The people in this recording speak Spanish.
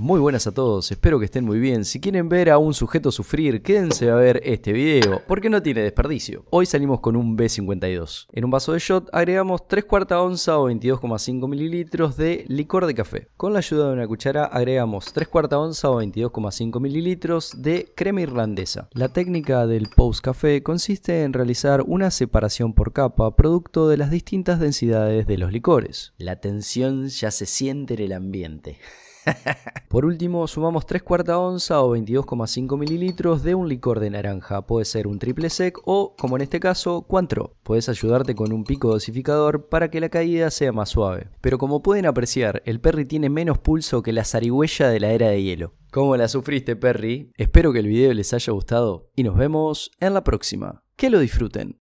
Muy buenas a todos, espero que estén muy bien. Si quieren ver a un sujeto sufrir, quédense a ver este video, porque no tiene desperdicio. Hoy salimos con un B52. En un vaso de shot agregamos 3 cuarta onza o 22,5 mililitros de licor de café. Con la ayuda de una cuchara agregamos 3 cuarta onza o 22,5 mililitros de crema irlandesa. La técnica del post café consiste en realizar una separación por capa producto de las distintas densidades de los licores. La tensión ya se siente en el ambiente. Por último, sumamos 3 cuarta onza o 22,5 mililitros de un licor de naranja. Puede ser un triple sec o, como en este caso, cuantro. Puedes ayudarte con un pico dosificador para que la caída sea más suave. Pero como pueden apreciar, el Perry tiene menos pulso que la zarigüeya de la era de hielo. ¿Cómo la sufriste, Perry? Espero que el video les haya gustado y nos vemos en la próxima. Que lo disfruten.